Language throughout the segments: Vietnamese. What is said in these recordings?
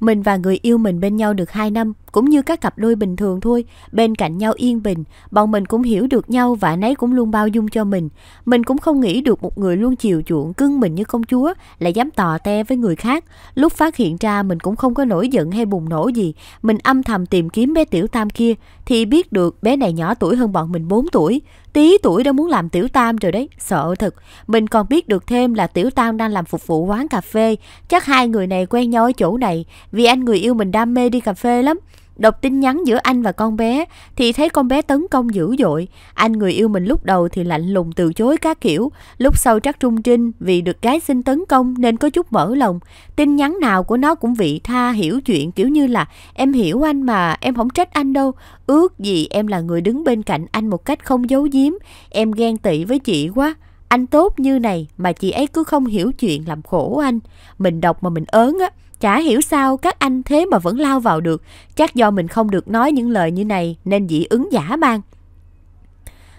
Mình và người yêu mình bên nhau được 2 năm cũng như các cặp đôi bình thường thôi, bên cạnh nhau yên bình, bọn mình cũng hiểu được nhau và nấy cũng luôn bao dung cho mình. Mình cũng không nghĩ được một người luôn chiều chuộng cưng mình như công chúa lại dám tò te với người khác. Lúc phát hiện ra mình cũng không có nổi giận hay bùng nổ gì, mình âm thầm tìm kiếm bé tiểu tam kia thì biết được bé này nhỏ tuổi hơn bọn mình 4 tuổi, tí tuổi đã muốn làm tiểu tam rồi đấy, sợ thật. Mình còn biết được thêm là tiểu tam đang làm phục vụ quán cà phê, chắc hai người này quen nhau ở chỗ này vì anh người yêu mình đam mê đi cà phê lắm. Đọc tin nhắn giữa anh và con bé thì thấy con bé tấn công dữ dội. Anh người yêu mình lúc đầu thì lạnh lùng từ chối các kiểu, lúc sau trắc trung trinh vì được gái xin tấn công nên có chút mở lòng. Tin nhắn nào của nó cũng vị tha hiểu chuyện kiểu như là em hiểu anh mà em không trách anh đâu. Ước gì em là người đứng bên cạnh anh một cách không giấu giếm, em ghen tị với chị quá. Anh tốt như này mà chị ấy cứ không hiểu chuyện làm khổ anh. Mình đọc mà mình ớn á. Chả hiểu sao các anh thế mà vẫn lao vào được. Chắc do mình không được nói những lời như này nên dị ứng giả mang.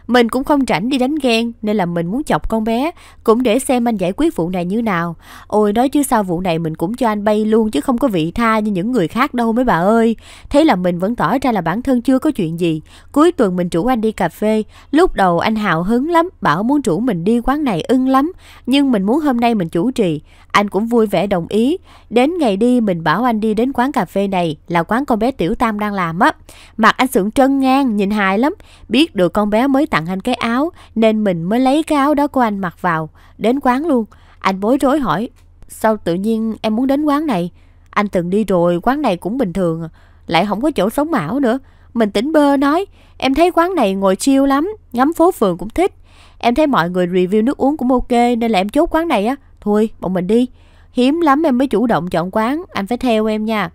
Mình cũng không rảnh đi đánh ghen nên là mình muốn chọc con bé, cũng để xem anh giải quyết vụ này như nào. Ôi nói chứ sao vụ này mình cũng cho anh bay luôn chứ không có vị tha như những người khác đâu mấy bà ơi. Thế là mình vẫn tỏ ra là bản thân chưa có chuyện gì. Cuối tuần mình rủ anh đi cà phê, lúc đầu anh hào hứng lắm, bảo muốn rủ mình đi quán này ưng lắm. Nhưng mình muốn hôm nay mình chủ trì, anh cũng vui vẻ đồng ý. Đến ngày đi mình bảo anh đi đến quán cà phê này là quán con bé Tiểu Tam đang làm á. Mặt anh sưởng trân ngang, nhìn hài lắm. Biết được con bé mới tặng anh cái áo nên mình mới lấy cái áo đó của anh mặc vào. Đến quán luôn. Anh bối rối hỏi Sao tự nhiên em muốn đến quán này? Anh từng đi rồi, quán này cũng bình thường. Lại không có chỗ sống ảo nữa. Mình tỉnh bơ nói Em thấy quán này ngồi chiêu lắm, ngắm phố phường cũng thích. Em thấy mọi người review nước uống cũng ok nên là em chốt quán này á. Thôi, bọn mình đi. Hiếm lắm em mới chủ động chọn quán, anh phải theo em nha.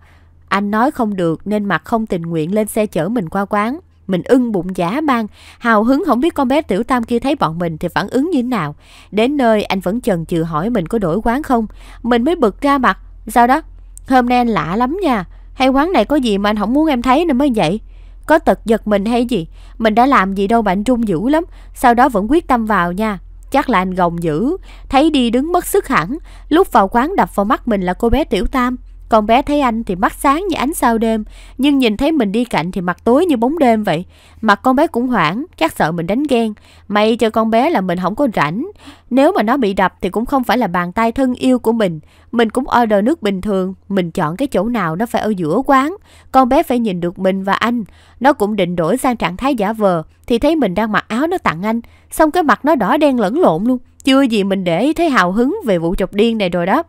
Anh nói không được nên mặt không tình nguyện lên xe chở mình qua quán. Mình ưng bụng giả mang, hào hứng không biết con bé tiểu tam kia thấy bọn mình thì phản ứng như thế nào. Đến nơi anh vẫn chần chừ hỏi mình có đổi quán không. Mình mới bực ra mặt. Sao đó? Hôm nay anh lạ lắm nha. Hay quán này có gì mà anh không muốn em thấy nên mới vậy? Có tật giật mình hay gì? Mình đã làm gì đâu mà anh trung dữ lắm. Sau đó vẫn quyết tâm vào nha. Chắc là anh gồng dữ, thấy đi đứng mất sức hẳn, lúc vào quán đập vào mắt mình là cô bé Tiểu Tam. Con bé thấy anh thì mắt sáng như ánh sao đêm, nhưng nhìn thấy mình đi cạnh thì mặt tối như bóng đêm vậy. Mặt con bé cũng hoảng, chắc sợ mình đánh ghen. May cho con bé là mình không có rảnh. Nếu mà nó bị đập thì cũng không phải là bàn tay thân yêu của mình. Mình cũng order nước bình thường, mình chọn cái chỗ nào nó phải ở giữa quán. Con bé phải nhìn được mình và anh. Nó cũng định đổi sang trạng thái giả vờ, thì thấy mình đang mặc áo nó tặng anh. Xong cái mặt nó đỏ đen lẫn lộn luôn. Chưa gì mình để thấy hào hứng về vụ chọc điên này rồi đó.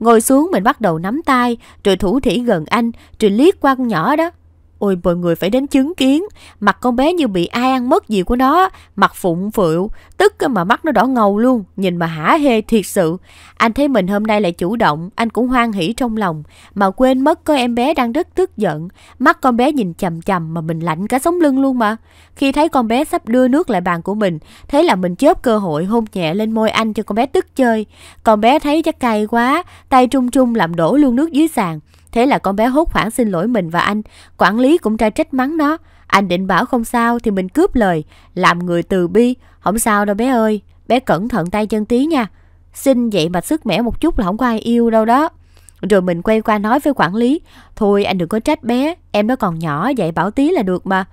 Ngồi xuống mình bắt đầu nắm tay, rồi thủ thỉ gần anh, rồi liếc qua con nhỏ đó. Ôi mọi người phải đến chứng kiến Mặt con bé như bị ai ăn mất gì của nó Mặt phụng phựu Tức mà mắt nó đỏ ngầu luôn Nhìn mà hả hê thiệt sự Anh thấy mình hôm nay lại chủ động Anh cũng hoan hỉ trong lòng Mà quên mất có em bé đang rất tức giận Mắt con bé nhìn chầm chầm mà mình lạnh cả sống lưng luôn mà Khi thấy con bé sắp đưa nước lại bàn của mình Thế là mình chớp cơ hội hôn nhẹ lên môi anh cho con bé tức chơi Con bé thấy chắc cay quá Tay trung trung làm đổ luôn nước dưới sàn Thế là con bé hốt hoảng xin lỗi mình và anh. Quản lý cũng ra trách mắng nó. Anh định bảo không sao thì mình cướp lời. Làm người từ bi. Không sao đâu bé ơi. Bé cẩn thận tay chân tí nha. Xin vậy mà sức mẻ một chút là không có ai yêu đâu đó. Rồi mình quay qua nói với quản lý. Thôi anh đừng có trách bé. Em nó còn nhỏ dạy bảo tí là được mà.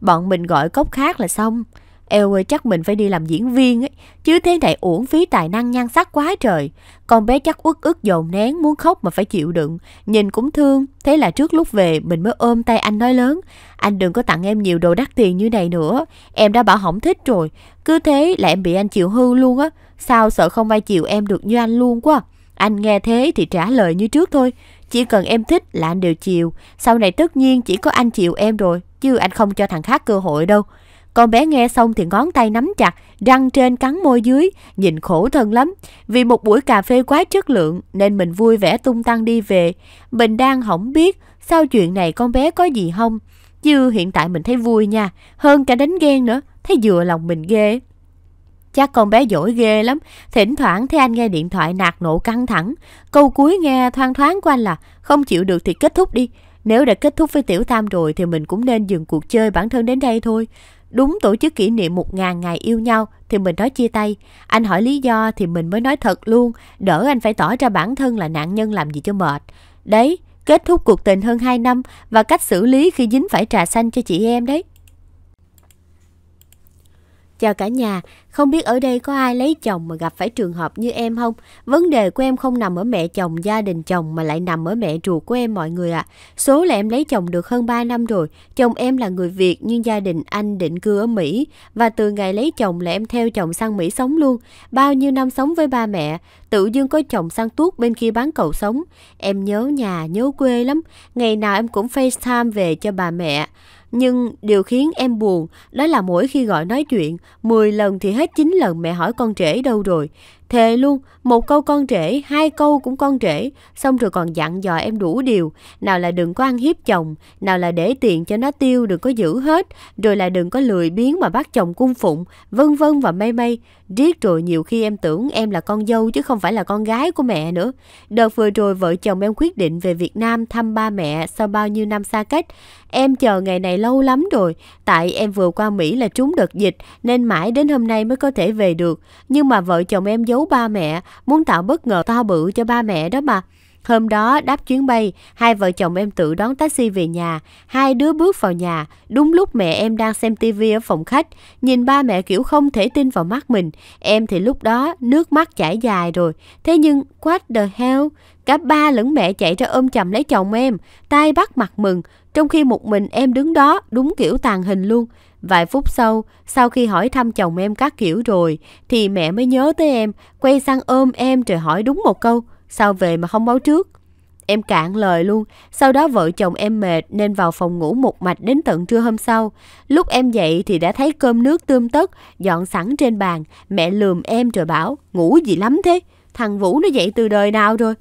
Bọn mình gọi cốc khác là xong. Eo ơi chắc mình phải đi làm diễn viên ấy, chứ thế này uổng phí tài năng nhan sắc quá trời. Con bé chắc uất ức dồn nén muốn khóc mà phải chịu đựng, nhìn cũng thương. Thế là trước lúc về mình mới ôm tay anh nói lớn, anh đừng có tặng em nhiều đồ đắt tiền như này nữa, em đã bảo hỏng thích rồi. Cứ thế là em bị anh chịu hư luôn á, sao sợ không ai chịu em được như anh luôn quá. Anh nghe thế thì trả lời như trước thôi, chỉ cần em thích là anh đều chiều, sau này tất nhiên chỉ có anh chịu em rồi, chứ anh không cho thằng khác cơ hội đâu. Con bé nghe xong thì ngón tay nắm chặt, răng trên cắn môi dưới, nhìn khổ thân lắm. Vì một buổi cà phê quá chất lượng nên mình vui vẻ tung tăng đi về. Mình đang hỏng biết sao chuyện này con bé có gì không. Chứ hiện tại mình thấy vui nha, hơn cả đánh ghen nữa, thấy vừa lòng mình ghê. Chắc con bé giỏi ghê lắm, thỉnh thoảng thấy anh nghe điện thoại nạt nộ căng thẳng. Câu cuối nghe thoang thoáng của anh là không chịu được thì kết thúc đi. Nếu đã kết thúc với Tiểu Tam rồi thì mình cũng nên dừng cuộc chơi bản thân đến đây thôi. Đúng tổ chức kỷ niệm một ngàn ngày yêu nhau thì mình nói chia tay. Anh hỏi lý do thì mình mới nói thật luôn, đỡ anh phải tỏ ra bản thân là nạn nhân làm gì cho mệt. Đấy, kết thúc cuộc tình hơn 2 năm và cách xử lý khi dính phải trà xanh cho chị em đấy. Chào cả nhà, không biết ở đây có ai lấy chồng mà gặp phải trường hợp như em không? Vấn đề của em không nằm ở mẹ chồng, gia đình chồng mà lại nằm ở mẹ ruột của em mọi người ạ. À. Số là em lấy chồng được hơn 3 năm rồi. Chồng em là người Việt nhưng gia đình anh định cư ở Mỹ và từ ngày lấy chồng là em theo chồng sang Mỹ sống luôn. Bao nhiêu năm sống với ba mẹ, tự dưng có chồng sang tuốt bên kia bán cầu sống. Em nhớ nhà, nhớ quê lắm. Ngày nào em cũng FaceTime về cho bà mẹ. Nhưng điều khiến em buồn đó là mỗi khi gọi nói chuyện, 10 lần thì hết 9 lần mẹ hỏi con trẻ đâu rồi. Thề luôn, một câu con trễ, hai câu cũng con trễ, xong rồi còn dặn dò em đủ điều, nào là đừng có ăn hiếp chồng, nào là để tiền cho nó tiêu đừng có giữ hết, rồi là đừng có lười biếng mà bắt chồng cung phụng, vân vân và mây mây. Riết rồi nhiều khi em tưởng em là con dâu chứ không phải là con gái của mẹ nữa. Đợt vừa rồi vợ chồng em quyết định về Việt Nam thăm ba mẹ sau bao nhiêu năm xa cách. Em chờ ngày này lâu lắm rồi, tại em vừa qua Mỹ là trúng đợt dịch nên mãi đến hôm nay mới có thể về được. Nhưng mà vợ chồng em giấu ba mẹ, muốn tạo bất ngờ to bự cho ba mẹ đó mà. Hôm đó đáp chuyến bay, hai vợ chồng em tự đón taxi về nhà. Hai đứa bước vào nhà, đúng lúc mẹ em đang xem tivi ở phòng khách. Nhìn ba mẹ kiểu không thể tin vào mắt mình. Em thì lúc đó nước mắt chảy dài rồi. Thế nhưng, what the hell? Cả ba lẫn mẹ chạy ra ôm chầm lấy chồng em, tay bắt mặt mừng. Trong khi một mình em đứng đó, đúng kiểu tàn hình luôn. Vài phút sau, sau khi hỏi thăm chồng em các kiểu rồi, thì mẹ mới nhớ tới em, quay sang ôm em rồi hỏi đúng một câu, sao về mà không báo trước. Em cạn lời luôn, sau đó vợ chồng em mệt nên vào phòng ngủ một mạch đến tận trưa hôm sau. Lúc em dậy thì đã thấy cơm nước tươm tất, dọn sẵn trên bàn, mẹ lườm em rồi bảo, ngủ gì lắm thế, thằng Vũ nó dậy từ đời nào rồi.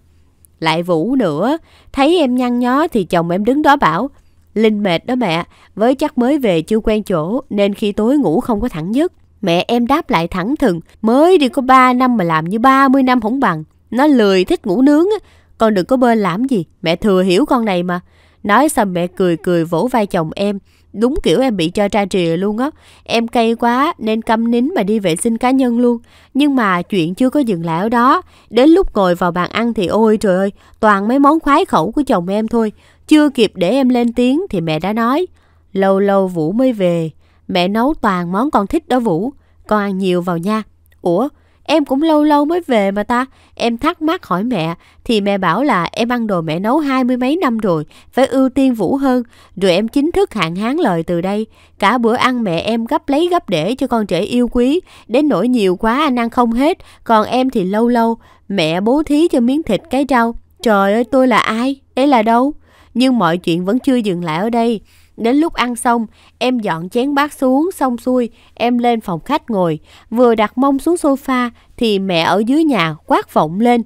Lại Vũ nữa, thấy em nhăn nhó thì chồng em đứng đó bảo, Linh mệt đó mẹ, với chắc mới về chưa quen chỗ nên khi tối ngủ không có thẳng giấc. Mẹ em đáp lại thẳng thừng, mới đi có 3 năm mà làm như 30 năm không bằng. Nó lười thích ngủ nướng á, con đừng có bơ làm gì, mẹ thừa hiểu con này mà. Nói xong mẹ cười cười vỗ vai chồng em, đúng kiểu em bị cho tra trìa luôn á. Em cay quá nên câm nín mà đi vệ sinh cá nhân luôn. Nhưng mà chuyện chưa có dừng lại ở đó. Đến lúc ngồi vào bàn ăn thì ôi trời ơi, toàn mấy món khoái khẩu của chồng em thôi. Chưa kịp để em lên tiếng thì mẹ đã nói, lâu lâu Vũ mới về, mẹ nấu toàn món con thích đó Vũ, con ăn nhiều vào nha. Ủa, em cũng lâu lâu mới về mà ta, em thắc mắc hỏi mẹ, thì mẹ bảo là em ăn đồ mẹ nấu hai mươi mấy năm rồi, phải ưu tiên Vũ hơn, rồi em chính thức hạn hán lời từ đây. Cả bữa ăn mẹ em gấp lấy gấp để cho con trẻ yêu quý, đến nỗi nhiều quá anh ăn không hết, còn em thì lâu lâu, mẹ bố thí cho miếng thịt cái rau. Trời ơi, tôi là ai? Đây là đâu? Nhưng mọi chuyện vẫn chưa dừng lại ở đây. Đến lúc ăn xong, em dọn chén bát xuống, xong xuôi, em lên phòng khách ngồi. Vừa đặt mông xuống sofa thì mẹ ở dưới nhà quát vọng lên.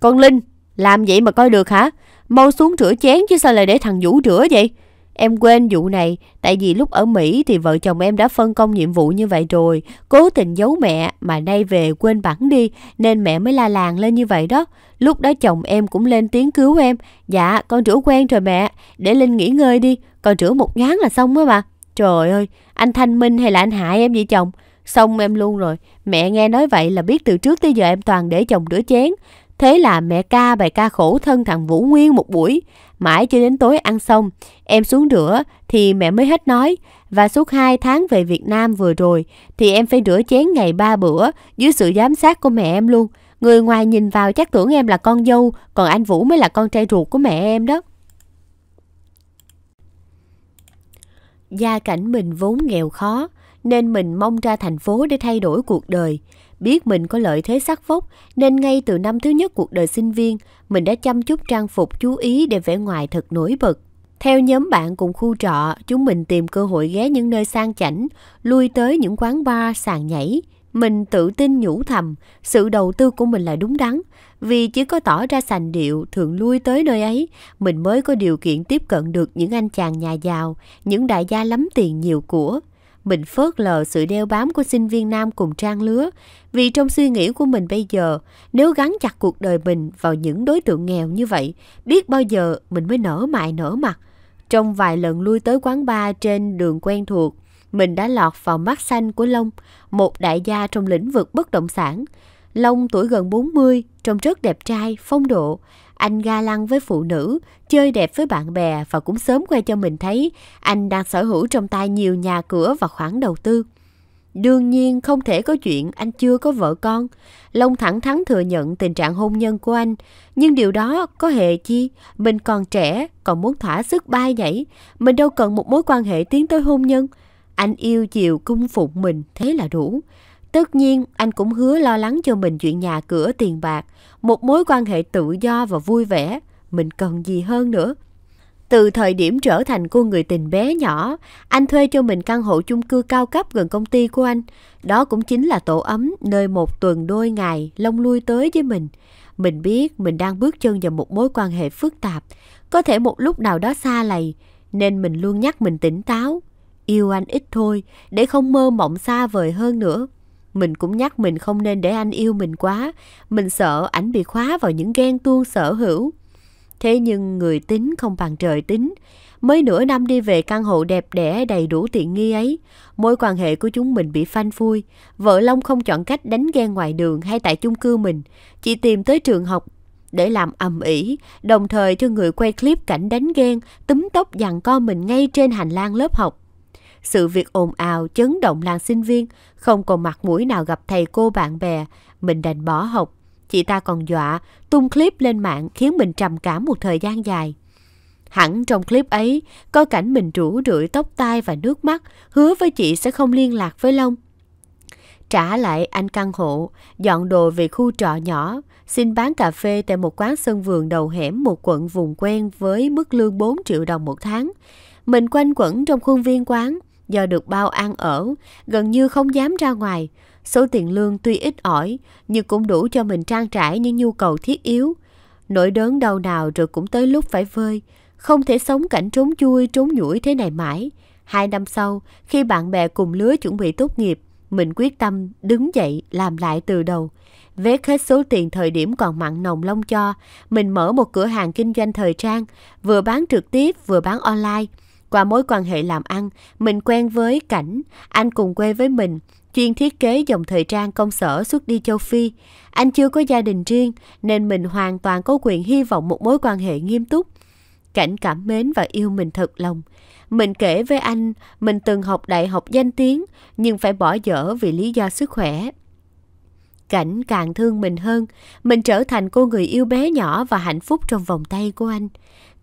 Con Linh, làm vậy mà coi được hả? Mau xuống rửa chén chứ sao lại để thằng Vũ rửa vậy? Em quên vụ này, tại vì lúc ở Mỹ thì vợ chồng em đã phân công nhiệm vụ như vậy rồi, cố tình giấu mẹ mà nay về quên bẵng đi, nên mẹ mới la làng lên như vậy đó. Lúc đó chồng em cũng lên tiếng cứu em, dạ con rửa quen rồi mẹ, để Linh nghỉ ngơi đi, còn rửa một ngán là xong á mà. Trời ơi, anh thanh minh hay là anh hại em vậy chồng? Xong em luôn rồi, mẹ nghe nói vậy là biết từ trước tới giờ em toàn để chồng rửa chén, Thế là mẹ ca bài ca khổ thân thằng Vũ Nguyên một buổi, mãi cho đến tối ăn xong, em xuống rửa thì mẹ mới hết nói. Và suốt 2 tháng về Việt Nam vừa rồi thì em phải rửa chén ngày 3 bữa dưới sự giám sát của mẹ em luôn. Người ngoài nhìn vào chắc tưởng em là con dâu, còn anh Vũ mới là con trai ruột của mẹ em đó. Gia cảnh mình vốn nghèo khó, nên mình mong ra thành phố để thay đổi cuộc đời. Biết mình có lợi thế sắc vóc nên ngay từ năm thứ nhất cuộc đời sinh viên, mình đã chăm chút trang phục chú ý để vẻ ngoài thật nổi bật. Theo nhóm bạn cùng khu trọ, chúng mình tìm cơ hội ghé những nơi sang chảnh, lui tới những quán bar, sàn nhảy. Mình tự tin nhủ thầm, sự đầu tư của mình là đúng đắn, vì chỉ có tỏ ra sành điệu, thường lui tới nơi ấy, mình mới có điều kiện tiếp cận được những anh chàng nhà giàu, những đại gia lắm tiền nhiều của. Mình phớt lờ sự đeo bám của sinh viên nam cùng trang lứa, vì trong suy nghĩ của mình bây giờ, nếu gắn chặt cuộc đời mình vào những đối tượng nghèo như vậy, biết bao giờ mình mới nở mại nở mặt. Trong vài lần lui tới quán bar trên đường quen thuộc, mình đã lọt vào mắt xanh của Long, một đại gia trong lĩnh vực bất động sản. Long tuổi gần 40, trông rất đẹp trai, phong độ, anh ga lăng với phụ nữ, chơi đẹp với bạn bè và cũng sớm quay cho mình thấy anh đang sở hữu trong tay nhiều nhà cửa và khoản đầu tư. Đương nhiên không thể có chuyện anh chưa có vợ con. Long thẳng thắn thừa nhận tình trạng hôn nhân của anh. Nhưng điều đó có hề chi, mình còn trẻ, còn muốn thỏa sức bay nhảy. Mình đâu cần một mối quan hệ tiến tới hôn nhân. Anh yêu chiều cung phụng mình, thế là đủ. Tất nhiên, anh cũng hứa lo lắng cho mình chuyện nhà cửa tiền bạc, một mối quan hệ tự do và vui vẻ. Mình cần gì hơn nữa? Từ thời điểm trở thành cô người tình bé nhỏ, anh thuê cho mình căn hộ chung cư cao cấp gần công ty của anh. Đó cũng chính là tổ ấm nơi một tuần đôi ngày lông lui tới với mình. Mình biết mình đang bước chân vào một mối quan hệ phức tạp, có thể một lúc nào đó xa lầy, nên mình luôn nhắc mình tỉnh táo. Yêu anh ít thôi, để không mơ mộng xa vời hơn nữa. Mình cũng nhắc mình không nên để anh yêu mình quá, mình sợ ảnh bị khóa vào những ghen tuông sở hữu. Thế nhưng người tính không bằng trời tính. Mới nửa năm đi về căn hộ đẹp đẽ đầy đủ tiện nghi ấy, mối quan hệ của chúng mình bị phanh phui. Vợ Long không chọn cách đánh ghen ngoài đường hay tại chung cư mình, chỉ tìm tới trường học để làm ầm ĩ, đồng thời cho người quay clip cảnh đánh ghen, túm tóc dằn co mình ngay trên hành lang lớp học. Sự việc ồn ào chấn động làng sinh viên, không còn mặt mũi nào gặp thầy cô bạn bè, mình đành bỏ học. Chị ta còn dọa, tung clip lên mạng khiến mình trầm cảm một thời gian dài. Hẳn trong clip ấy, có cảnh mình rủ rượi tóc tai và nước mắt, hứa với chị sẽ không liên lạc với Long. Trả lại anh căn hộ, dọn đồ về khu trọ nhỏ, xin bán cà phê tại một quán sân vườn đầu hẻm một quận vùng quen với mức lương 4 triệu đồng một tháng. Mình quanh quẩn trong khuôn viên quán, do được bao ăn ở, gần như không dám ra ngoài. Số tiền lương tuy ít ỏi, nhưng cũng đủ cho mình trang trải những nhu cầu thiết yếu. Nỗi đớn đau nào rồi cũng tới lúc phải vơi, không thể sống cảnh trốn chui, trốn nhủi thế này mãi. Hai năm sau, khi bạn bè cùng lứa chuẩn bị tốt nghiệp, mình quyết tâm đứng dậy làm lại từ đầu. Vét hết số tiền thời điểm còn mặn nồng lông cho, mình mở một cửa hàng kinh doanh thời trang, vừa bán trực tiếp vừa bán online – qua mối quan hệ làm ăn, mình quen với Cảnh, anh cùng quê với mình, chuyên thiết kế dòng thời trang công sở suốt đi châu Phi. Anh chưa có gia đình riêng nên mình hoàn toàn có quyền hy vọng một mối quan hệ nghiêm túc. Cảnh cảm mến và yêu mình thật lòng. Mình kể với anh, mình từng học đại học danh tiếng nhưng phải bỏ dở vì lý do sức khỏe. Cảnh càng thương mình hơn, mình trở thành cô người yêu bé nhỏ và hạnh phúc trong vòng tay của anh.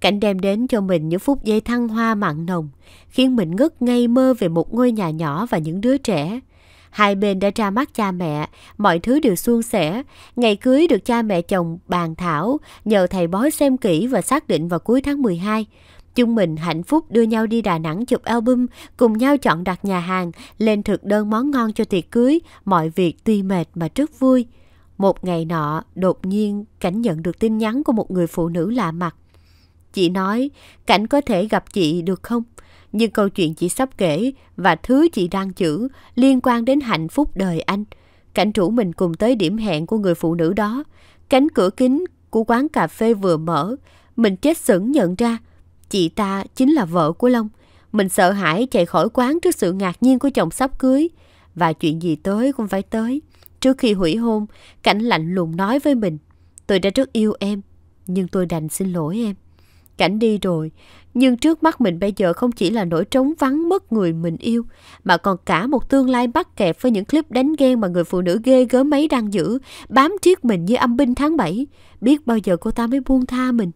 Cảnh đem đến cho mình những phút giây thăng hoa mặn nồng, khiến mình ngất ngây mơ về một ngôi nhà nhỏ và những đứa trẻ. Hai bên đã ra mắt cha mẹ, mọi thứ đều suôn sẻ. Ngày cưới được cha mẹ chồng bàn thảo, nhờ thầy bói xem kỹ và xác định vào cuối tháng 12. Chúng mình hạnh phúc đưa nhau đi Đà Nẵng chụp album, cùng nhau chọn đặt nhà hàng, lên thực đơn món ngon cho tiệc cưới, mọi việc tuy mệt mà rất vui. Một ngày nọ, đột nhiên, cảnh nhận được tin nhắn của một người phụ nữ lạ mặt. Chị nói, Cảnh có thể gặp chị được không? Nhưng câu chuyện chị sắp kể và thứ chị đang chữ liên quan đến hạnh phúc đời anh. Cảnh rủ mình cùng tới điểm hẹn của người phụ nữ đó. Cánh cửa kính của quán cà phê vừa mở, mình chết sững nhận ra chị ta chính là vợ của Long. Mình sợ hãi chạy khỏi quán trước sự ngạc nhiên của chồng sắp cưới. Và chuyện gì tới cũng phải tới. Trước khi hủy hôn, Cảnh lạnh lùng nói với mình. Tôi đã rất yêu em, nhưng tôi đành xin lỗi em. Cảnh đi rồi, nhưng trước mắt mình bây giờ không chỉ là nỗi trống vắng mất người mình yêu, mà còn cả một tương lai bắt kẹp với những clip đánh ghen mà người phụ nữ ghê gớm ấy đang giữ, bám triết mình như âm binh tháng 7. Biết bao giờ cô ta mới buông tha mình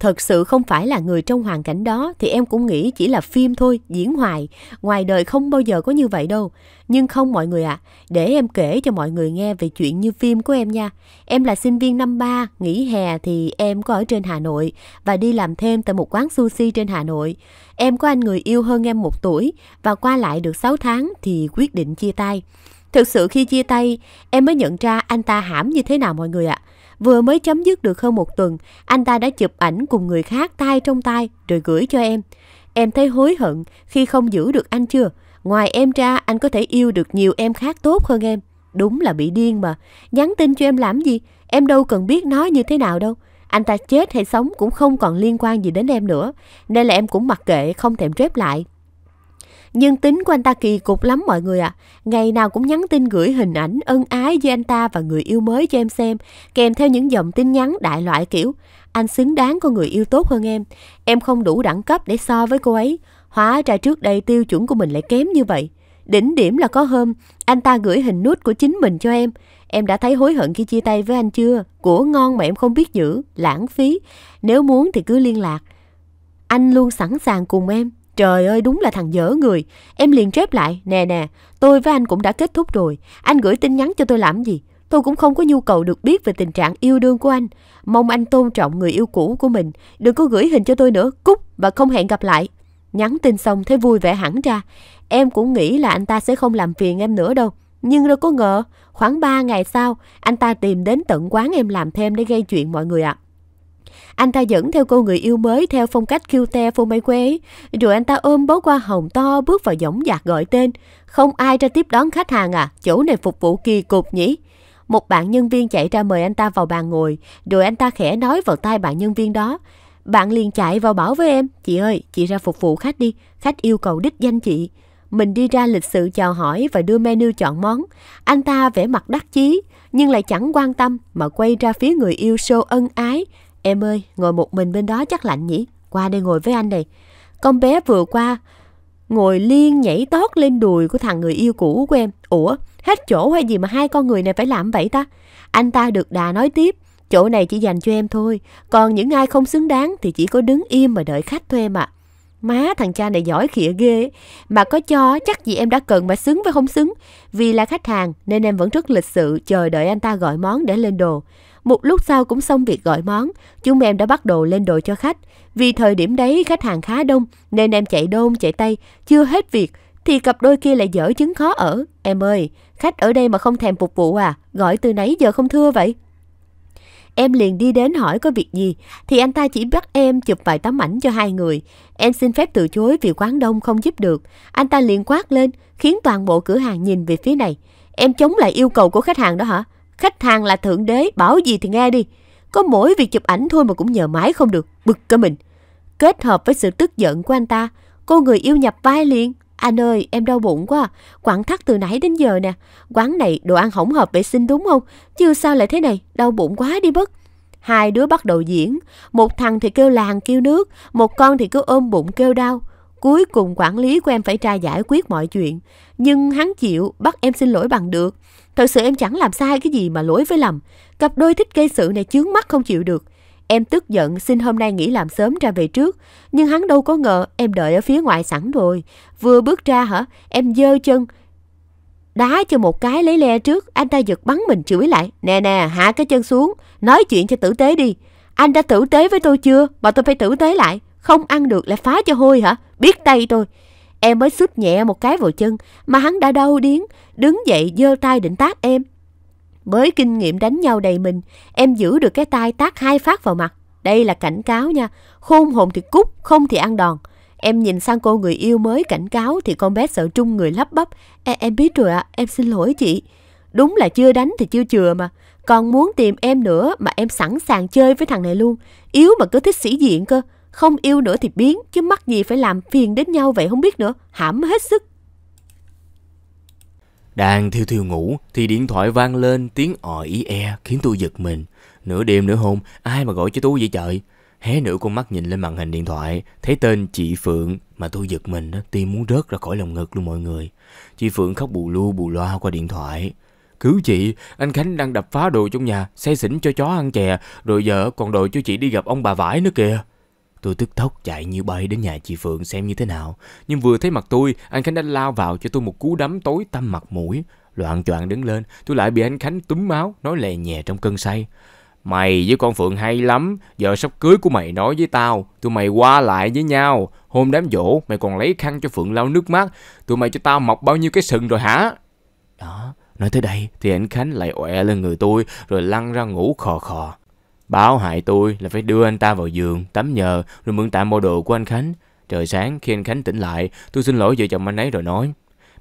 thật sự không phải là người trong hoàn cảnh đó thì em cũng nghĩ chỉ là phim thôi, diễn hoài. Ngoài đời không bao giờ có như vậy đâu. Nhưng không mọi người ạ, à, để em kể cho mọi người nghe về chuyện như phim của em nha. Em là sinh viên năm 3, nghỉ hè thì em có ở trên Hà Nội và đi làm thêm tại một quán sushi trên Hà Nội. Em có anh người yêu hơn em một tuổi và qua lại được 6 tháng thì quyết định chia tay. Thực sự khi chia tay, em mới nhận ra anh ta hãm như thế nào mọi người ạ. À. Vừa mới chấm dứt được hơn một tuần, anh ta đã chụp ảnh cùng người khác tay trong tay rồi gửi cho em. Em thấy hối hận khi không giữ được anh chưa? Ngoài em ra, anh có thể yêu được nhiều em khác tốt hơn em. Đúng là bị điên mà. Nhắn tin cho em làm gì? Em đâu cần biết nói như thế nào đâu. Anh ta chết hay sống cũng không còn liên quan gì đến em nữa. Nên là em cũng mặc kệ, không thèm trép lại, nhưng tính của anh ta kỳ cục lắm mọi người ạ. À. Ngày nào cũng nhắn tin gửi hình ảnh ân ái với anh ta và người yêu mới cho em xem, kèm theo những dòng tin nhắn đại loại kiểu Anh xứng đáng có người yêu tốt hơn em, em không đủ đẳng cấp để so với cô ấy. Hóa ra trước đây tiêu chuẩn của mình lại kém như vậy. Đỉnh điểm là có hôm, anh ta gửi hình nút của chính mình cho em. Em đã thấy hối hận khi chia tay với anh chưa? Của ngon mà em không biết giữ, lãng phí. Nếu muốn thì cứ liên lạc. Anh luôn sẵn sàng cùng em. Trời ơi, đúng là thằng dở người. Em liền chép lại, nè nè, tôi với anh cũng đã kết thúc rồi. Anh gửi tin nhắn cho tôi làm gì? Tôi cũng không có nhu cầu được biết về tình trạng yêu đương của anh. Mong anh tôn trọng người yêu cũ của mình. Đừng có gửi hình cho tôi nữa, cút và không hẹn gặp lại. Nhắn tin xong thấy vui vẻ hẳn ra. Em cũng nghĩ là anh ta sẽ không làm phiền em nữa đâu. Nhưng đâu có ngờ, khoảng 3 ngày sau, anh ta tìm đến tận quán em làm thêm để gây chuyện mọi người ạ. À. Anh ta dẫn theo cô người yêu mới theo phong cách cute phô mai quê Rồi anh ta ôm bó qua hồng to bước vào giỏng giạc gọi tên. Không ai ra tiếp đón khách hàng à, chỗ này phục vụ kỳ cục nhỉ. Một bạn nhân viên chạy ra mời anh ta vào bàn ngồi, rồi anh ta khẽ nói vào tai bạn nhân viên đó. Bạn liền chạy vào bảo với em, chị ơi, chị ra phục vụ khách đi, khách yêu cầu đích danh chị. Mình đi ra lịch sự chào hỏi và đưa menu chọn món. Anh ta vẻ mặt đắc chí, nhưng lại chẳng quan tâm mà quay ra phía người yêu show ân ái, Em ơi, ngồi một mình bên đó chắc lạnh nhỉ? Qua đây ngồi với anh này. Con bé vừa qua, ngồi liên nhảy tót lên đùi của thằng người yêu cũ của em. Ủa, hết chỗ hay gì mà hai con người này phải làm vậy ta? Anh ta được đà nói tiếp, chỗ này chỉ dành cho em thôi. Còn những ai không xứng đáng thì chỉ có đứng im mà đợi khách thuê mà. Má thằng cha này giỏi khịa ghê Mà có cho chắc gì em đã cần mà xứng với không xứng Vì là khách hàng nên em vẫn rất lịch sự chờ đợi anh ta gọi món để lên đồ một lúc sau cũng xong việc gọi món, chúng em đã bắt đầu lên đồ cho khách. Vì thời điểm đấy khách hàng khá đông nên em chạy đôn chạy tay, chưa hết việc thì cặp đôi kia lại dở chứng khó ở. Em ơi, khách ở đây mà không thèm phục vụ à, gọi từ nãy giờ không thưa vậy. Em liền đi đến hỏi có việc gì, thì anh ta chỉ bắt em chụp vài tấm ảnh cho hai người. Em xin phép từ chối vì quán đông không giúp được. Anh ta liền quát lên, khiến toàn bộ cửa hàng nhìn về phía này. Em chống lại yêu cầu của khách hàng đó hả? Khách hàng là thượng đế, bảo gì thì nghe đi. Có mỗi việc chụp ảnh thôi mà cũng nhờ mãi không được, bực cả mình. Kết hợp với sự tức giận của anh ta, cô người yêu nhập vai liền. Anh ơi, em đau bụng quá, quảng thắt từ nãy đến giờ nè. Quán này đồ ăn hỏng hợp vệ sinh đúng không? Chứ sao lại thế này, đau bụng quá đi mất. Hai đứa bắt đầu diễn, một thằng thì kêu làng kêu nước, một con thì cứ ôm bụng kêu đau. Cuối cùng quản lý của em phải ra giải quyết mọi chuyện, nhưng hắn chịu bắt em xin lỗi bằng được. Thật sự em chẳng làm sai cái gì mà lỗi với lầm. Cặp đôi thích gây sự này chướng mắt không chịu được. Em tức giận xin hôm nay nghỉ làm sớm ra về trước. Nhưng hắn đâu có ngờ em đợi ở phía ngoài sẵn rồi. Vừa bước ra hả, em dơ chân. Đá cho một cái lấy le trước, anh ta giật bắn mình chửi lại. Nè nè, hạ cái chân xuống, nói chuyện cho tử tế đi. Anh đã tử tế với tôi chưa, mà tôi phải tử tế lại. Không ăn được là phá cho hôi hả? Biết tay tôi. Em mới sút nhẹ một cái vào chân mà hắn đã đau điếng, đứng dậy giơ tay định tát em. Với kinh nghiệm đánh nhau đầy mình, em giữ được cái tay tát hai phát vào mặt. Đây là cảnh cáo nha, khôn hồn thì cút, không thì ăn đòn. Em nhìn sang cô người yêu mới cảnh cáo thì con bé sợ trung người lắp bắp. E, em biết rồi ạ, à, em xin lỗi chị. Đúng là chưa đánh thì chưa chừa mà. Còn muốn tìm em nữa mà em sẵn sàng chơi với thằng này luôn. Yếu mà cứ thích sĩ diện cơ. Không yêu nữa thì biến, chứ mắc gì phải làm phiền đến nhau vậy không biết nữa. Hãm hết sức. Đang thiêu thiêu ngủ thì điện thoại vang lên tiếng ò ý e khiến tôi giật mình. Nửa đêm nửa hôm ai mà gọi cho tôi vậy trời? Hé nửa con mắt nhìn lên màn hình điện thoại thấy tên chị Phượng mà tôi giật mình đó, tim muốn rớt ra khỏi lòng ngực luôn mọi người. Chị Phượng khóc bù lu bù loa qua điện thoại. Cứu chị, anh Khánh đang đập phá đồ trong nhà, say xỉn cho chó ăn chè, rồi giờ còn đòi cho chị đi gặp ông bà vải nữa kìa. Tôi tức tốc chạy như bay đến nhà chị Phượng xem như thế nào. Nhưng vừa thấy mặt tôi, anh Khánh đã lao vào cho tôi một cú đấm tối tăm mặt mũi. Loạn choạng đứng lên, tôi lại bị anh Khánh túm máu, nói lè nhè trong cơn say. Mày với con Phượng hay lắm, giờ sắp cưới của mày nói với tao, tụi mày qua lại với nhau. Hôm đám dỗ, mày còn lấy khăn cho Phượng lau nước mắt, tụi mày cho tao mọc bao nhiêu cái sừng rồi hả? Đó, nói tới đây thì anh Khánh lại ọe lên người tôi rồi lăn ra ngủ khò khò. Báo hại tôi là phải đưa anh ta vào giường, tắm nhờ, rồi mượn tạm bộ đồ của anh Khánh. Trời sáng, khi anh Khánh tỉnh lại, tôi xin lỗi vợ chồng anh ấy rồi nói.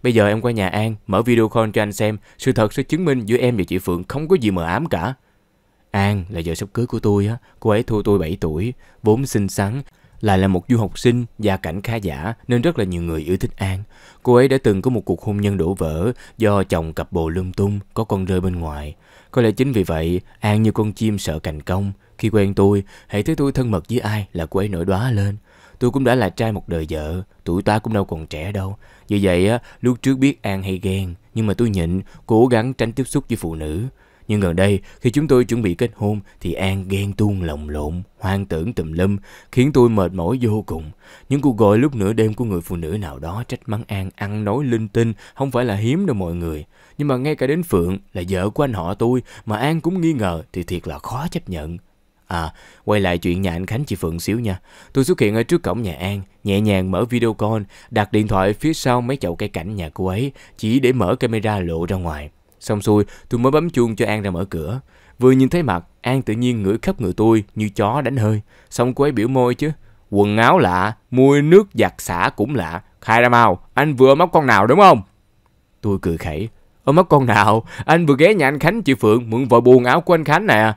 Bây giờ em qua nhà An, mở video call cho anh xem. Sự thật sẽ chứng minh giữa em và chị Phượng không có gì mờ ám cả. An là vợ sắp cưới của tôi á, cô ấy thua tôi 7 tuổi, vốn xinh xắn, lại là một du học sinh, gia cảnh khá giả nên rất là nhiều người yêu thích An. Cô ấy đã từng có một cuộc hôn nhân đổ vỡ do chồng cặp bồ lung tung, có con rơi bên ngoài. Có lẽ chính vì vậy, An như con chim sợ cành công. Khi quen tôi, hãy thấy tôi thân mật với ai là cô ấy nổi đóa lên. Tôi cũng đã là trai một đời vợ, tuổi ta cũng đâu còn trẻ đâu. Vì vậy, á, lúc trước biết An hay ghen, nhưng mà tôi nhịn, cố gắng tránh tiếp xúc với phụ nữ. Nhưng gần đây, khi chúng tôi chuẩn bị kết hôn thì An ghen tuông lồng lộn, hoang tưởng tùm lum, khiến tôi mệt mỏi vô cùng. Những cuộc gọi lúc nửa đêm của người phụ nữ nào đó trách mắng An ăn nói linh tinh không phải là hiếm đâu mọi người. Nhưng mà ngay cả đến Phượng là vợ của anh họ tôi mà An cũng nghi ngờ thì thiệt là khó chấp nhận. À, quay lại chuyện nhà anh Khánh chị Phượng xíu nha. Tôi xuất hiện ở trước cổng nhà An, nhẹ nhàng mở video call, đặt điện thoại phía sau mấy chậu cây cảnh nhà cô ấy, chỉ để mở camera lộ ra ngoài. Xong xuôi, tôi mới bấm chuông cho An ra mở cửa. Vừa nhìn thấy mặt, An tự nhiên ngửi khắp người tôi như chó đánh hơi. Xong cô ấy biểu môi chứ. Quần áo lạ, mùi nước giặt xả cũng lạ. Khai ra mau, anh vừa móc con nào đúng không? Tôi cười khẩy. ở móc con nào? Anh vừa ghé nhà anh Khánh chị Phượng mượn vòi buồn áo của anh Khánh nè.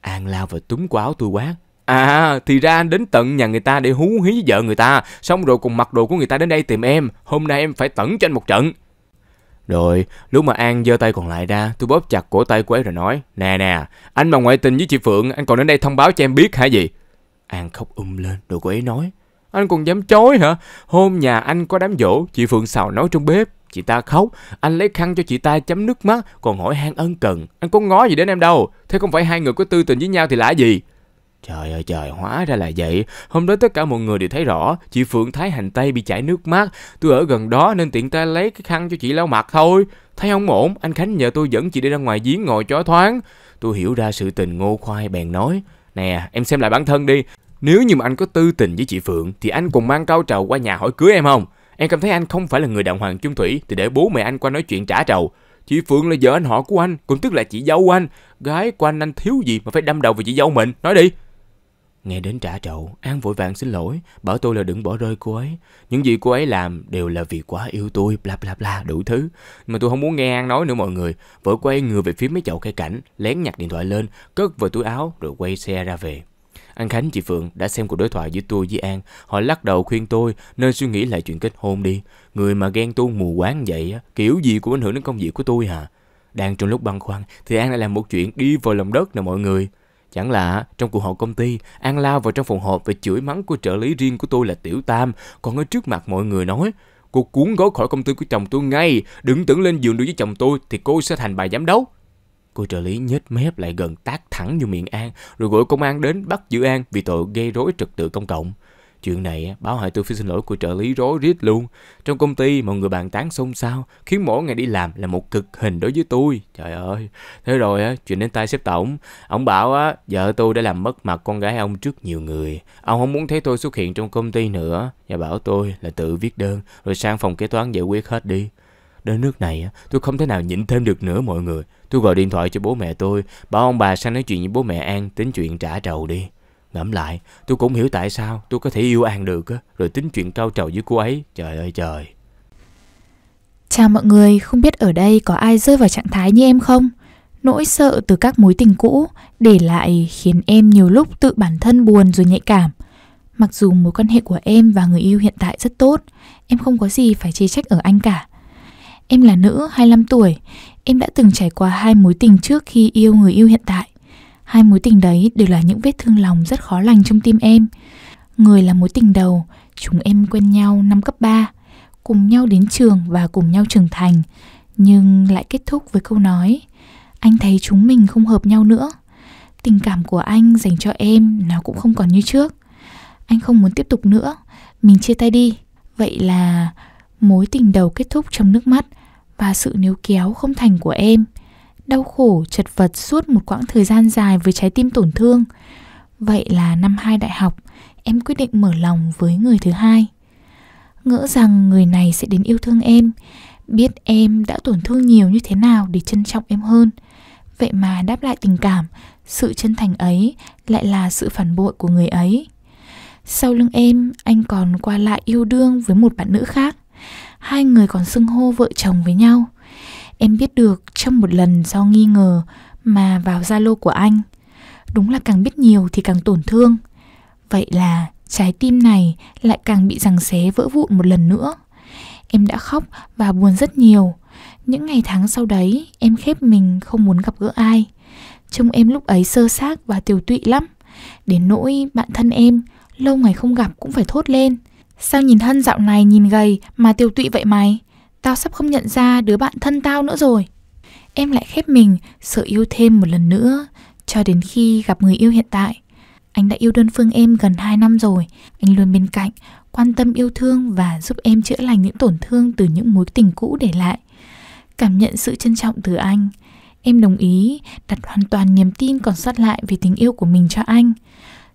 An lao vào túm quả áo tôi quát. À, thì ra anh đến tận nhà người ta để hú hí với vợ người ta, xong rồi cùng mặc đồ của người ta đến đây tìm em. Hôm nay em phải tẩn cho anh một trận. Rồi, lúc mà An giơ tay còn lại ra, tôi bóp chặt cổ tay của ấy rồi nói, Nè nè, anh mà ngoại tình với chị Phượng, anh còn đến đây thông báo cho em biết hả gì? An khóc um lên, đồ của ấy nói, Anh còn dám chối hả? Hôm nhà anh có đám dỗ, chị Phượng xào nấu trong bếp, chị ta khóc, anh lấy khăn cho chị ta chấm nước mắt, còn hỏi Han ân cần, anh có ngó gì đến em đâu, thế không phải hai người có tư tình với nhau thì lạ gì? Trời ơi trời, hóa ra là vậy. Hôm đó tất cả mọi người đều thấy rõ, chị Phượng thái hành tây bị chảy nước mắt. Tôi ở gần đó nên tiện tay lấy cái khăn cho chị lau mặt thôi. Thấy không ổn, anh Khánh nhờ tôi dẫn chị đi ra ngoài giếng ngồi cho thoáng. Tôi hiểu ra sự tình ngô khoai bèn nói. Nè, em xem lại bản thân đi. Nếu như mà anh có tư tình với chị Phượng thì anh cùng mang cao trầu qua nhà hỏi cưới em không? Em cảm thấy anh không phải là người đàng hoàng chung thủy thì để bố mẹ anh qua nói chuyện trả trầu. Chị Phượng là vợ anh họ của anh, cũng tức là chị dâu anh. Gái của anh anh thiếu gì mà phải đâm đầu vào chị dâu mình. Nói đi. Nghe đến trả trậu, An vội vàng xin lỗi, bảo tôi là đừng bỏ rơi cô ấy. Những gì cô ấy làm đều là vì quá yêu tôi, bla bla bla, đủ thứ. Mà tôi không muốn nghe An nói nữa mọi người. Vội quay người về phía mấy chậu cây cảnh, lén nhặt điện thoại lên, cất vào túi áo rồi quay xe ra về. An Khánh, chị Phượng đã xem cuộc đối thoại giữa tôi với An. Họ lắc đầu khuyên tôi nên suy nghĩ lại chuyện kết hôn đi. Người mà ghen tuông mù quáng vậy, kiểu gì cũng ảnh hưởng đến công việc của tôi hả? Đang trong lúc băn khoăn thì An lại làm một chuyện đi vào lòng đất nè mọi người. Chẳng lạ, trong cuộc họp công ty, An lao vào trong phòng họp và chửi mắng của trợ lý riêng của tôi là Tiểu Tam, còn ở trước mặt mọi người nói, cô cuốn gói khỏi công ty của chồng tôi ngay, đừng tưởng lên giường được với chồng tôi thì cô sẽ thành bà giám đốc. Cô trợ lý nhếch mép lại gần tác thẳng vô miệng An, rồi gọi công an đến bắt giữ An vì tội gây rối trật tự công cộng. Chuyện này báo hại tôi phải xin lỗi của trợ lý rối rít luôn. Trong công ty mọi người bàn tán xôn xao, khiến mỗi ngày đi làm là một cực hình đối với tôi. Trời ơi. Thế rồi á, chuyện đến tay sếp tổng, ông bảo á vợ tôi đã làm mất mặt con gái ông trước nhiều người. Ông không muốn thấy tôi xuất hiện trong công ty nữa và bảo tôi là tự viết đơn rồi sang phòng kế toán giải quyết hết đi. Đến nước này tôi không thể nào nhịn thêm được nữa mọi người. Tôi gọi điện thoại cho bố mẹ tôi, bảo ông bà sang nói chuyện với bố mẹ An tính chuyện trả trầu đi. Ngẫm lại, tôi cũng hiểu tại sao tôi có thể yêu An được rồi tính chuyện cao trầu với cô ấy. Trời ơi trời. Chào mọi người, không biết ở đây có ai rơi vào trạng thái như em không? Nỗi sợ từ các mối tình cũ để lại khiến em nhiều lúc tự bản thân buồn rồi nhạy cảm. Mặc dù mối quan hệ của em và người yêu hiện tại rất tốt, em không có gì phải chê trách ở anh cả. Em là nữ 25 tuổi, em đã từng trải qua hai mối tình trước khi yêu người yêu hiện tại. Hai mối tình đấy đều là những vết thương lòng rất khó lành trong tim em. Người là mối tình đầu, chúng em quen nhau năm cấp 3, cùng nhau đến trường và cùng nhau trưởng thành, nhưng lại kết thúc với câu nói anh thấy chúng mình không hợp nhau nữa. Tình cảm của anh dành cho em nó cũng không còn như trước. Anh không muốn tiếp tục nữa, mình chia tay đi. Vậy là mối tình đầu kết thúc trong nước mắt và sự níu kéo không thành của em đau khổ, chật vật suốt một quãng thời gian dài với trái tim tổn thương. Vậy là năm hai đại học, em quyết định mở lòng với người thứ hai. Ngỡ rằng người này sẽ đến yêu thương em, biết em đã tổn thương nhiều như thế nào để trân trọng em hơn. Vậy mà đáp lại tình cảm, sự chân thành ấy lại là sự phản bội của người ấy. Sau lưng em, anh còn qua lại yêu đương với một bạn nữ khác. Hai người còn xưng hô vợ chồng với nhau – em biết được trong một lần do nghi ngờ mà vào Zalo của anh. Đúng là càng biết nhiều thì càng tổn thương. Vậy là trái tim này lại càng bị giằng xé vỡ vụn một lần nữa. Em đã khóc và buồn rất nhiều. Những ngày tháng sau đấy, em khép mình không muốn gặp gỡ ai. Trông em lúc ấy sơ xác và tiều tụy lắm. Đến nỗi bạn thân em, lâu ngày không gặp cũng phải thốt lên. Sao nhìn thân dạo này nhìn gầy mà tiều tụy vậy mày? Tao sắp không nhận ra đứa bạn thân tao nữa rồi Em lại khép mình Sợ yêu thêm một lần nữa Cho đến khi gặp người yêu hiện tại Anh đã yêu đơn phương em gần 2 năm rồi Anh luôn bên cạnh Quan tâm yêu thương và giúp em chữa lành những tổn thương Từ những mối tình cũ để lại Cảm nhận sự trân trọng từ anh Em đồng ý đặt hoàn toàn niềm tin còn sót lại về tình yêu của mình cho anh.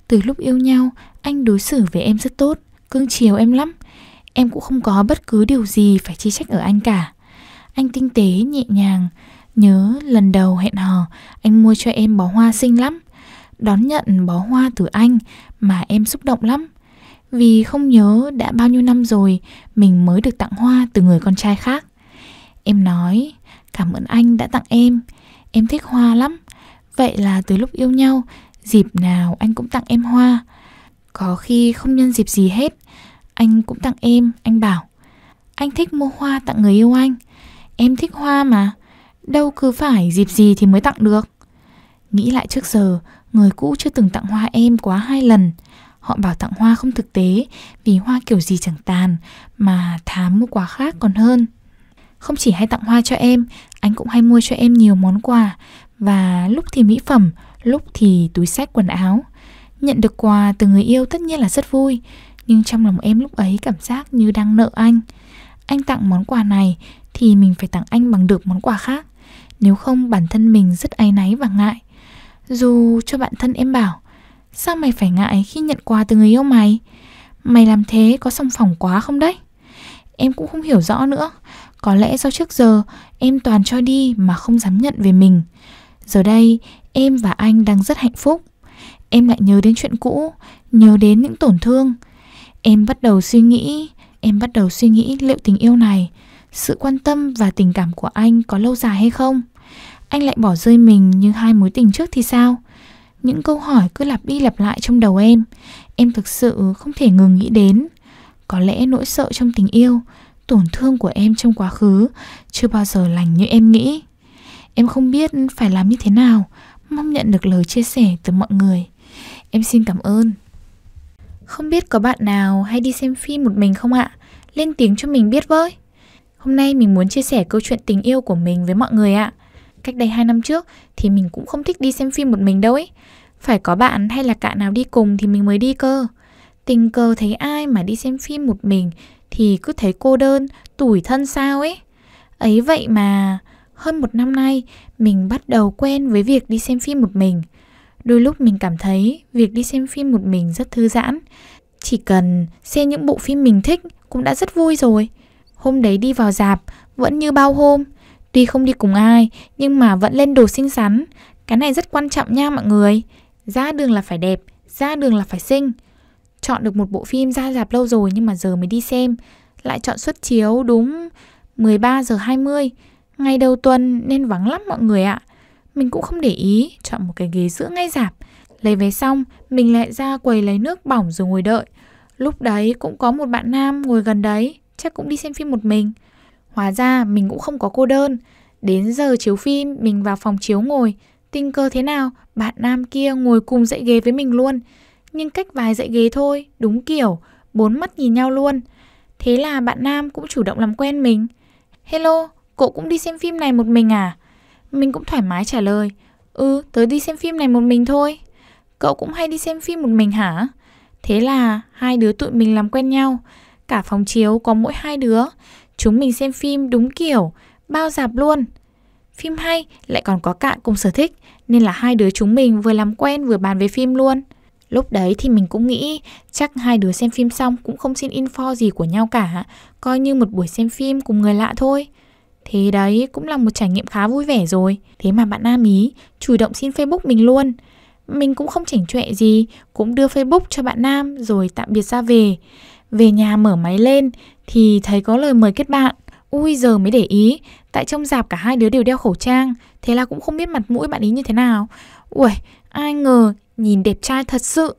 Từ lúc yêu nhau, anh đối xử với em rất tốt, cưng chiều em lắm, Em cũng không có bất cứ điều gì phải chi trách ở anh cả Anh tinh tế, nhẹ nhàng Nhớ lần đầu hẹn hò Anh mua cho em bó hoa xinh lắm Đón nhận bó hoa từ anh Mà em xúc động lắm Vì không nhớ đã bao nhiêu năm rồi Mình mới được tặng hoa từ người con trai khác Em nói Cảm ơn anh đã tặng em Em thích hoa lắm Vậy là từ lúc yêu nhau Dịp nào anh cũng tặng em hoa Có khi không nhân dịp gì hết anh cũng tặng em, anh bảo Anh thích mua hoa tặng người yêu anh Em thích hoa mà Đâu cứ phải dịp gì thì mới tặng được Nghĩ lại trước giờ Người cũ chưa từng tặng hoa em quá hai lần Họ bảo tặng hoa không thực tế Vì hoa kiểu gì chẳng tàn Mà thám mua quà khác còn hơn Không chỉ hay tặng hoa cho em Anh cũng hay mua cho em nhiều món quà Và lúc thì mỹ phẩm Lúc thì túi sách quần áo Nhận được quà từ người yêu tất nhiên là rất vui nhưng trong lòng em lúc ấy cảm giác như đang nợ anh. Anh tặng món quà này thì mình phải tặng anh bằng được món quà khác, nếu không bản thân mình rất áy náy và ngại. Dù cho bạn thân em bảo, sao mày phải ngại khi nhận quà từ người yêu mày? Mày làm thế có song phỏng quá không đấy? Em cũng không hiểu rõ nữa, có lẽ do trước giờ em toàn cho đi mà không dám nhận về mình. Giờ đây, em và anh đang rất hạnh phúc. Em lại nhớ đến chuyện cũ, nhớ đến những tổn thương, Em bắt đầu suy nghĩ, em bắt đầu suy nghĩ liệu tình yêu này, sự quan tâm và tình cảm của anh có lâu dài hay không? Anh lại bỏ rơi mình như hai mối tình trước thì sao? Những câu hỏi cứ lặp đi lặp lại trong đầu em, em thực sự không thể ngừng nghĩ đến. Có lẽ nỗi sợ trong tình yêu, tổn thương của em trong quá khứ chưa bao giờ lành như em nghĩ. Em không biết phải làm như thế nào, mong nhận được lời chia sẻ từ mọi người. Em xin cảm ơn không biết có bạn nào hay đi xem phim một mình không ạ? Lên tiếng cho mình biết với. Hôm nay mình muốn chia sẻ câu chuyện tình yêu của mình với mọi người ạ. Cách đây 2 năm trước thì mình cũng không thích đi xem phim một mình đâu ấy. Phải có bạn hay là cả nào đi cùng thì mình mới đi cơ. Tình cờ thấy ai mà đi xem phim một mình thì cứ thấy cô đơn, tủi thân sao ấy. Ấy vậy mà, hơn một năm nay mình bắt đầu quen với việc đi xem phim một mình – đôi lúc mình cảm thấy việc đi xem phim một mình rất thư giãn chỉ cần xem những bộ phim mình thích cũng đã rất vui rồi hôm đấy đi vào dạp vẫn như bao hôm tuy không đi cùng ai nhưng mà vẫn lên đồ xinh xắn cái này rất quan trọng nha mọi người ra đường là phải đẹp ra đường là phải xinh chọn được một bộ phim ra dạp lâu rồi nhưng mà giờ mới đi xem lại chọn xuất chiếu đúng 13 giờ 20 ngày đầu tuần nên vắng lắm mọi người ạ à. Mình cũng không để ý, chọn một cái ghế giữa ngay dạp. Lấy vé xong, mình lại ra quầy lấy nước bỏng rồi ngồi đợi. Lúc đấy cũng có một bạn nam ngồi gần đấy, chắc cũng đi xem phim một mình. Hóa ra mình cũng không có cô đơn. Đến giờ chiếu phim, mình vào phòng chiếu ngồi. Tình cờ thế nào, bạn nam kia ngồi cùng dãy ghế với mình luôn. Nhưng cách vài dãy ghế thôi, đúng kiểu, bốn mắt nhìn nhau luôn. Thế là bạn nam cũng chủ động làm quen mình. Hello, cậu cũng đi xem phim này một mình à? Mình cũng thoải mái trả lời Ừ, tớ đi xem phim này một mình thôi Cậu cũng hay đi xem phim một mình hả? Thế là hai đứa tụi mình làm quen nhau Cả phòng chiếu có mỗi hai đứa Chúng mình xem phim đúng kiểu Bao dạp luôn Phim hay lại còn có cạn cùng sở thích Nên là hai đứa chúng mình vừa làm quen vừa bàn về phim luôn Lúc đấy thì mình cũng nghĩ chắc hai đứa xem phim xong cũng không xin info gì của nhau cả, coi như một buổi xem phim cùng người lạ thôi. Thế đấy cũng là một trải nghiệm khá vui vẻ rồi Thế mà bạn Nam ý chủ động xin Facebook mình luôn Mình cũng không chỉnh chuệ gì Cũng đưa Facebook cho bạn Nam rồi tạm biệt ra về Về nhà mở máy lên thì thấy có lời mời kết bạn Ui giờ mới để ý Tại trong dạp cả hai đứa đều đeo khẩu trang Thế là cũng không biết mặt mũi bạn ý như thế nào Ui ai ngờ nhìn đẹp trai thật sự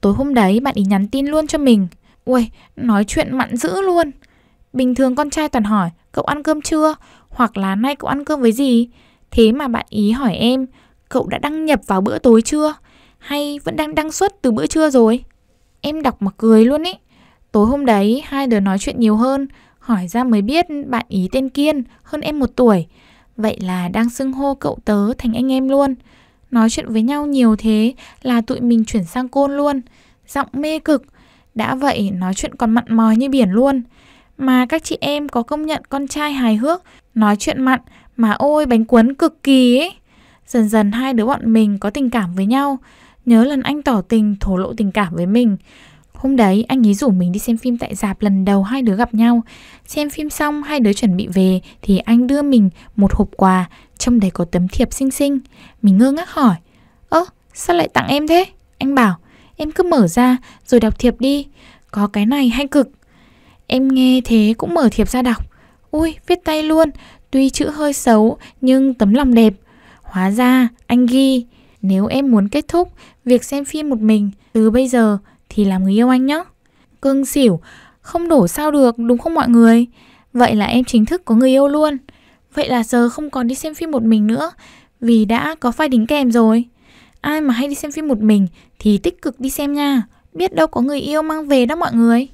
Tối hôm đấy bạn ý nhắn tin luôn cho mình Ui nói chuyện mặn dữ luôn Bình thường con trai toàn hỏi cậu ăn cơm chưa? Hoặc là nay cậu ăn cơm với gì? Thế mà bạn ý hỏi em, cậu đã đăng nhập vào bữa tối chưa? Hay vẫn đang đăng xuất từ bữa trưa rồi? Em đọc mà cười luôn ý. Tối hôm đấy hai đứa nói chuyện nhiều hơn, hỏi ra mới biết bạn ý tên Kiên, hơn em một tuổi. Vậy là đang xưng hô cậu tớ thành anh em luôn. Nói chuyện với nhau nhiều thế là tụi mình chuyển sang côn luôn. Giọng mê cực. Đã vậy nói chuyện còn mặn mòi như biển luôn mà các chị em có công nhận con trai hài hước, nói chuyện mặn mà ôi bánh cuốn cực kỳ ấy. Dần dần hai đứa bọn mình có tình cảm với nhau, nhớ lần anh tỏ tình thổ lộ tình cảm với mình. Hôm đấy anh ấy rủ mình đi xem phim tại dạp lần đầu hai đứa gặp nhau. Xem phim xong hai đứa chuẩn bị về thì anh đưa mình một hộp quà, trong đấy có tấm thiệp xinh xinh. Mình ngơ ngác hỏi, ơ sao lại tặng em thế? Anh bảo, em cứ mở ra rồi đọc thiệp đi, có cái này hay cực. Em nghe thế cũng mở thiệp ra đọc Ui viết tay luôn Tuy chữ hơi xấu nhưng tấm lòng đẹp Hóa ra anh ghi Nếu em muốn kết thúc việc xem phim một mình Từ bây giờ thì làm người yêu anh nhé Cưng xỉu Không đổ sao được đúng không mọi người Vậy là em chính thức có người yêu luôn Vậy là giờ không còn đi xem phim một mình nữa Vì đã có file đính kèm rồi Ai mà hay đi xem phim một mình Thì tích cực đi xem nha Biết đâu có người yêu mang về đó mọi người